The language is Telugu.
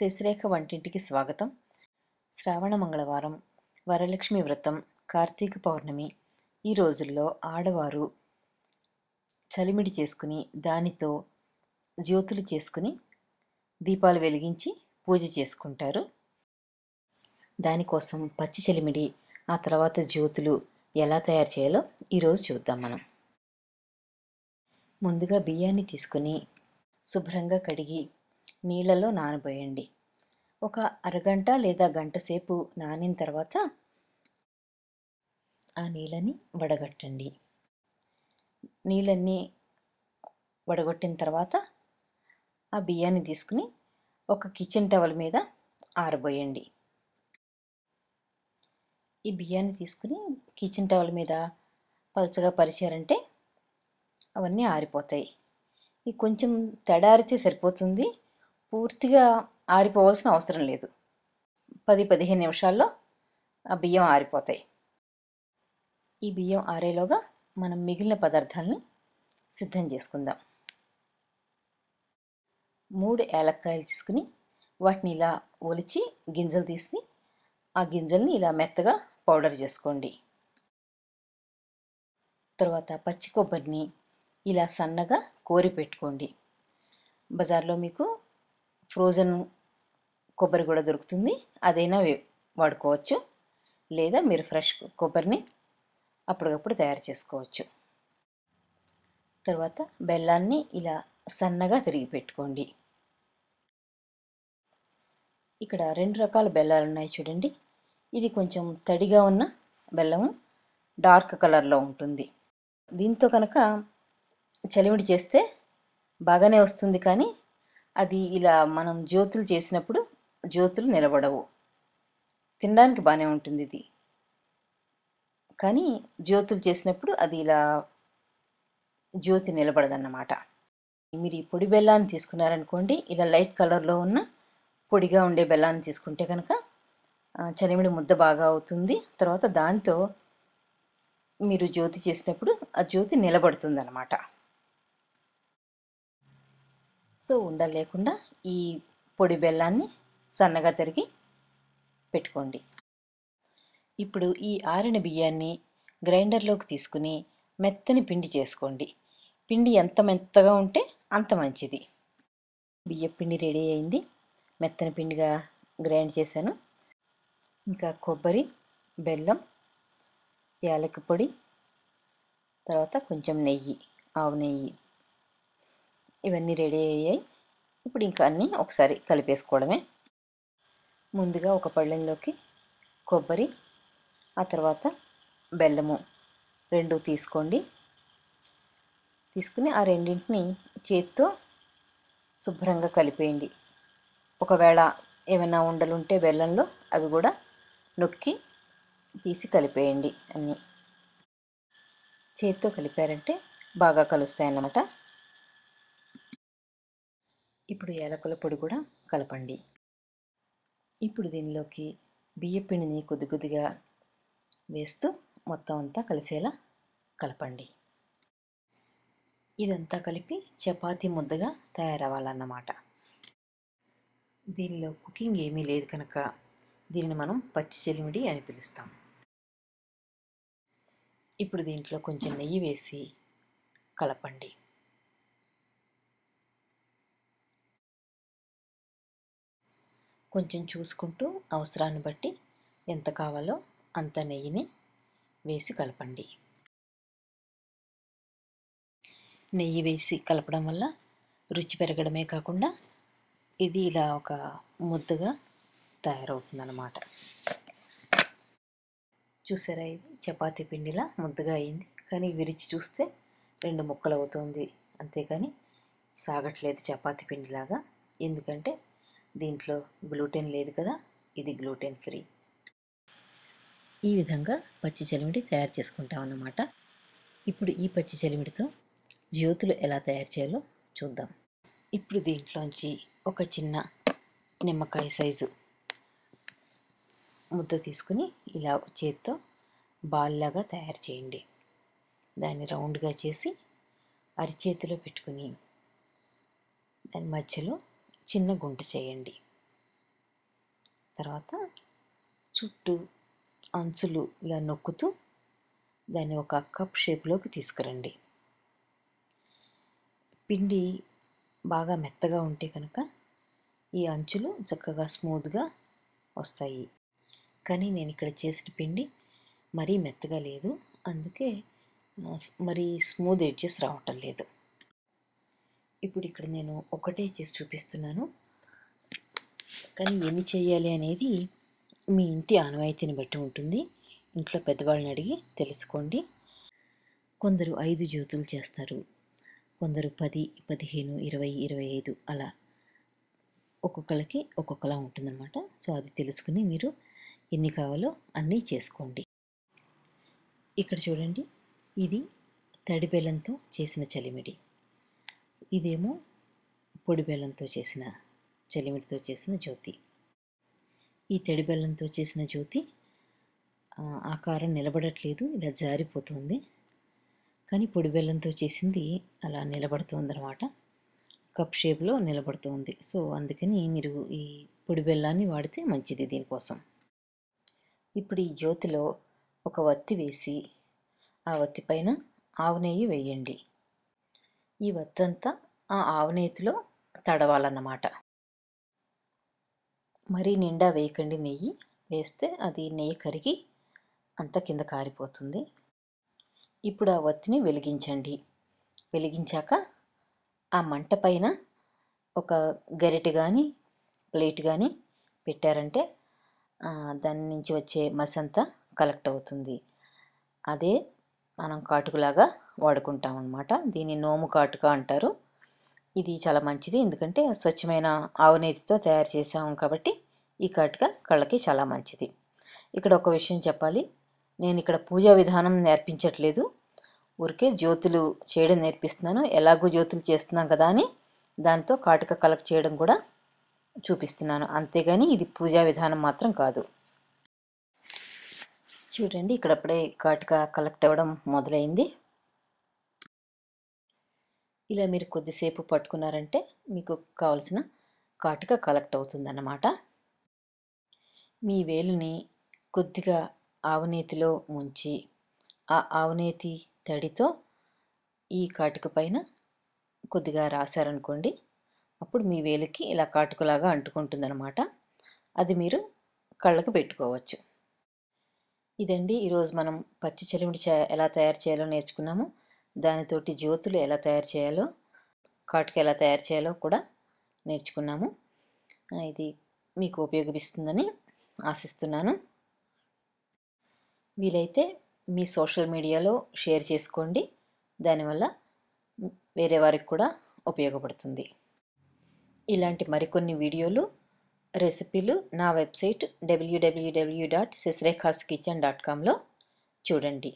శశిరేఖ వంటింటికి స్వాగతం శ్రావణ మంగళవారం వరలక్ష్మి వ్రతం కార్తీక పౌర్ణమి ఈ రోజుల్లో ఆడవారు చలిమిడి చేసుకుని దానితో జ్యోతులు చేసుకుని దీపాలు వెలిగించి పూజ చేసుకుంటారు దానికోసం పచ్చి చలిమిడి ఆ తర్వాత జ్యోతులు ఎలా తయారు చేయాలో ఈరోజు చూద్దాం మనం ముందుగా బియ్యాన్ని తీసుకుని శుభ్రంగా కడిగి నీళ్ళలో నానబోయండి ఒక అరగంట లేదా గంట సేపు నానిన తర్వాత ఆ నీళ్ళని వడగట్టండి నీళ్ళన్నీ వడగొట్టిన తర్వాత ఆ బియ్యాన్ని తీసుకుని ఒక కిచెన్ టవల్ మీద ఆరబోయండి ఈ బియ్యాన్ని తీసుకుని కిచెన్ టవల్ మీద పలచగా పరిచారంటే అవన్నీ ఆరిపోతాయి ఈ కొంచెం తడారితే సరిపోతుంది పూర్తిగా ఆరిపోవాల్సిన అవసరం లేదు పది పదిహేను నిమిషాల్లో ఆ బియ్యం ఆరిపోతాయి ఈ బియ్యం ఆరేలోగా మనం మిగిలిన పదార్థాలని సిద్ధం చేసుకుందాం మూడు ఏలక్కాయలు తీసుకుని వాటిని ఇలా ఒలిచి గింజలు తీసి ఆ గింజల్ని ఇలా మెత్తగా పౌడర్ చేసుకోండి తర్వాత పచ్చి కొబ్బరిని ఇలా సన్నగా కోరి పెట్టుకోండి బజార్లో మీకు ఫ్రోజన్ కొబ్బరి కూడా దొరుకుతుంది అదైనా వాడుకోవచ్చు లేదా మీరు ఫ్రెష్ కొబ్బరిని అప్పటికప్పుడు తయారు చేసుకోవచ్చు తర్వాత బెల్లాన్ని ఇలా సన్నగా తిరిగి పెట్టుకోండి ఇక్కడ రెండు రకాల బెల్లాలు ఉన్నాయి చూడండి ఇది కొంచెం తడిగా ఉన్న బెల్లము డార్క్ కలర్లో ఉంటుంది దీంతో కనుక చలివిడి చేస్తే బాగానే వస్తుంది కానీ అది ఇలా మనం జ్యోతులు చేసినప్పుడు జ్యోతులు నిలబడవు తినడానికి బాగానే ఉంటుంది ఇది కానీ జ్యోతులు చేసినప్పుడు అది ఇలా జ్యోతి నిలబడదన్నమాట మీరు ఈ పొడి బెల్లాన్ని తీసుకున్నారనుకోండి ఇలా లైట్ కలర్లో ఉన్న పొడిగా ఉండే బెల్లాన్ని తీసుకుంటే కనుక చలిమిడి ముద్ద బాగా అవుతుంది తర్వాత దాంతో మీరు జ్యోతి చేసినప్పుడు ఆ జ్యోతి నిలబడుతుంది అన్నమాట సో ఉండలేకుండా ఈ పొడి బెల్లాన్ని సన్నగా తరిగి పెట్టుకోండి ఇప్పుడు ఈ ఆరిన బియ్యాన్ని గ్రైండర్లోకి తీసుకుని మెత్తని పిండి చేసుకోండి పిండి ఎంత మెత్తగా ఉంటే అంత మంచిది బియ్యం పిండి రెడీ అయింది మెత్తని పిండిగా గ్రైండ్ చేశాను ఇంకా కొబ్బరి బెల్లం యాలకి పొడి తర్వాత కొంచెం నెయ్యి ఆవు నెయ్యి ఇవన్నీ రెడీ అయ్యాయి ఇప్పుడు ఇంకా అన్నీ ఒకసారి కలిపేసుకోవడమే ముందుగా ఒక పళ్ళెంలోకి కొబ్బరి ఆ తర్వాత బెల్లము రెండు తీసుకోండి తీసుకుని ఆ రెండింటిని చేత్తో శుభ్రంగా కలిపేయండి ఒకవేళ ఏమైనా ఉండలుంటే బెల్లంలో అవి కూడా నొక్కి తీసి కలిపేయండి అన్నీ చేత్తో కలిపారంటే బాగా కలుస్తాయి అన్నమాట ఇప్పుడు ఏలకుల పొడి కూడా కలపండి ఇప్పుడు దీనిలోకి బియ్య పిండిని కొద్ది కొద్దిగా వేస్తూ మొత్తం అంతా కలిసేలా కలపండి ఇదంతా కలిపి చపాతి ముద్దగా తయారవ్వాలన్నమాట దీనిలో కుకింగ్ ఏమీ లేదు కనుక దీనిని మనం పచ్చి చెలిమిడి అని పిలుస్తాం ఇప్పుడు దీంట్లో కొంచెం నెయ్యి వేసి కలపండి కొంచెం చూసుకుంటూ అవసరాన్ని బట్టి ఎంత కావాలో అంత నెయ్యిని వేసి కలపండి నెయ్యి వేసి కలపడం వల్ల రుచి పెరగడమే కాకుండా ఇది ఇలా ఒక ముద్దుగా తయారవుతుందన్నమాట చూసారా ఇది చపాతీ పిండిలా ముద్దుగా అయింది కానీ విరిచి చూస్తే రెండు ముక్కలు అవుతుంది అంతేకాని సాగట్లేదు చపాతీ పిండిలాగా ఎందుకంటే దీంట్లో గ్లూటెన్ లేదు కదా ఇది గ్లూటెన్ ఫ్రీ ఈ విధంగా పచ్చి చలిమిడి తయారు చేసుకుంటాం అన్నమాట ఇప్పుడు ఈ పచ్చి చలిమిడితో జ్యోతులు ఎలా తయారు చేయాలో చూద్దాం ఇప్పుడు దీంట్లోంచి ఒక చిన్న నిమ్మకాయ సైజు ముద్ద తీసుకుని ఇలా చేతితో బాల్లాగా తయారు చేయండి దాన్ని రౌండ్గా చేసి అరిచేతిలో పెట్టుకుని దాని మధ్యలో చిన్న గుంట చేయండి తర్వాత చుట్టూ అంచులు ఇలా నొక్కుతూ దాన్ని ఒక కప్ షేప్లోకి తీసుకురండి పిండి బాగా మెత్తగా ఉంటే కనుక ఈ అంచులు చక్కగా స్మూత్గా వస్తాయి కానీ నేను ఇక్కడ చేసిన పిండి మరీ మెత్తగా లేదు అందుకే మరీ స్మూత్ ఎడ్జెస్ రావటం లేదు ఇప్పుడు ఇక్కడ నేను ఒకటే చేసి చూపిస్తున్నాను కానీ ఏమి చేయాలి అనేది మీ ఇంటి ఆనవాయితీని బట్టి ఉంటుంది ఇంట్లో పెద్దవాళ్ళని అడిగి తెలుసుకోండి కొందరు ఐదు జ్యోతులు చేస్తారు కొందరు పది పదిహేను ఇరవై ఇరవై ఐదు అలా ఒక్కొక్కరికి ఒక్కొక్కలా ఉంటుందన్నమాట సో అది తెలుసుకుని మీరు ఎన్ని కావాలో అన్నీ చేసుకోండి ఇక్కడ చూడండి ఇది తడి బెల్లంతో చేసిన చలిమిడి ఇదేమో పొడి బెల్లంతో చేసిన చలిమిడితో చేసిన జ్యోతి ఈ తడి బెల్లంతో చేసిన జ్యోతి ఆకారం నిలబడట్లేదు ఇలా జారిపోతుంది కానీ పొడి బెల్లంతో చేసింది అలా నిలబడుతుందన్నమాట కప్ షేప్లో నిలబడుతుంది సో అందుకని మీరు ఈ పొడి బెల్లాన్ని వాడితే మంచిది దీనికోసం ఇప్పుడు ఈ జ్యోతిలో ఒక వత్తి వేసి ఆ వత్తి పైన ఆవు నెయ్యి వేయండి ఈ వద్దంతా ఆ ఆవనేతిలో తడవాలన్నమాట మరీ నిండా వేయకండి నెయ్యి వేస్తే అది నెయ్యి కరిగి అంత కింద కారిపోతుంది ఇప్పుడు ఆ వత్తిని వెలిగించండి వెలిగించాక ఆ మంట పైన ఒక గరిటె కానీ ప్లేట్ కానీ పెట్టారంటే దాని నుంచి వచ్చే మసంతా కలెక్ట్ అవుతుంది అదే మనం కాటుకులాగా వాడుకుంటాం అనమాట దీన్ని నోము కాటుక అంటారు ఇది చాలా మంచిది ఎందుకంటే స్వచ్ఛమైన ఆవు తయారు చేసాం కాబట్టి ఈ కాటుక కళ్ళకి చాలా మంచిది ఇక్కడ ఒక విషయం చెప్పాలి నేను ఇక్కడ పూజా విధానం నేర్పించట్లేదు ఊరికే జ్యోతులు చేయడం నేర్పిస్తున్నాను ఎలాగో జ్యోతులు చేస్తున్నాం కదా అని దాంతో కాటుక కలెక్ట్ చేయడం కూడా చూపిస్తున్నాను అంతేగాని ఇది పూజా విధానం మాత్రం కాదు చూడండి ఇక్కడప్పుడే కాటుక కలెక్ట్ అవ్వడం మొదలైంది ఇలా మీరు కొద్దిసేపు పట్టుకున్నారంటే మీకు కావలసిన కాటుక కలెక్ట్ అవుతుందన్నమాట మీ వేలుని కొద్దిగా ఆవునేతిలో ముంచి ఆ ఆవునేతి తడితో ఈ కాటుక పైన కొద్దిగా రాశారనుకోండి అప్పుడు మీ వేలికి ఇలా కాటుకులాగా అంటుకుంటుందన్నమాట అది మీరు కళ్ళకు పెట్టుకోవచ్చు ఇదండి ఈరోజు మనం పచ్చి చెలిమిడి ఎలా తయారు చేయాలో నేర్చుకున్నాము దానితోటి జ్యోతులు ఎలా తయారు చేయాలో కాటుక ఎలా తయారు చేయాలో కూడా నేర్చుకున్నాము ఇది మీకు ఉపయోగపిస్తుందని ఆశిస్తున్నాను వీలైతే మీ సోషల్ మీడియాలో షేర్ చేసుకోండి దానివల్ల వేరే వారికి కూడా ఉపయోగపడుతుంది ఇలాంటి మరికొన్ని వీడియోలు రెసిపీలు నా వెబ్సైట్ డబ్ల్యూడబ్ల్యూడబ్ల్యూ డాట్ సిస్రేఖాస్ కిచెన్ డాట్ కామ్లో చూడండి